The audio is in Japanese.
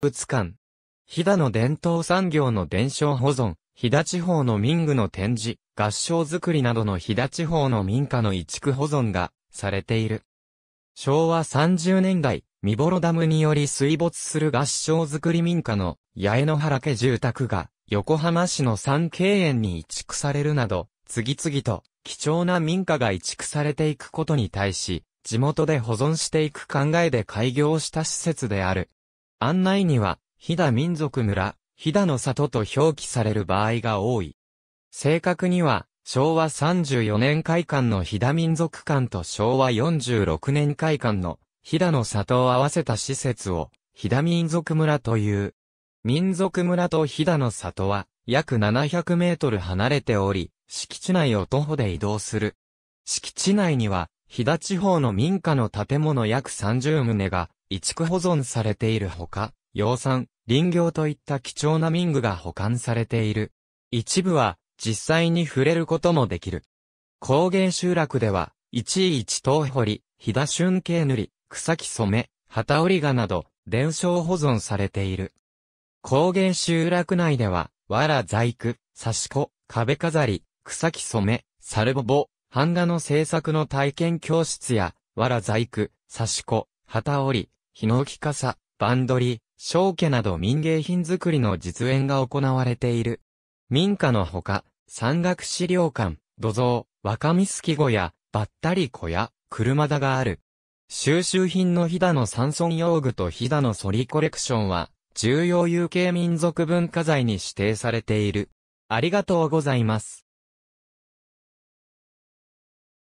物館。飛騨の伝統産業の伝承保存、飛騨地方の民具の展示、合掌作りなどの飛騨地方の民家の移築保存がされている。昭和30年代、見幌ダムにより水没する合掌作り民家の八重野原家住宅が横浜市の三景園に移築されるなど、次々と貴重な民家が移築されていくことに対し、地元で保存していく考えで開業した施設である。案内には、飛騨民族村、飛騨の里と表記される場合が多い。正確には、昭和34年開館の飛騨民族館と昭和46年開館の飛騨の里を合わせた施設を飛騨民族村という。民族村と飛騨の里は約700メートル離れており、敷地内を徒歩で移動する。敷地内には飛騨地方の民家の建物約30棟が移築保存されているほか、養蚕、林業といった貴重な民具が保管されている。一部は実際に触れることもできる。工芸集落では、一一東掘り、飛騨春景塗り、草木染め、旗織り画など、伝承保存されている。工芸集落内では、藁細工、刺し子、壁飾り、草木染め、猿ぼぼ、版画の制作の体験教室や、藁細工、刺し子、旗織り、ヒノキ傘、バンドリ、小家など民芸品作りの実演が行われている。民家のほか、山岳資料館、土蔵、若見月小屋、ばったり小屋、車田がある。収集品の飛騨の山村用具と飛騨のソリコレクションは、重要有形民族文化財に指定されている。ありがとうございます。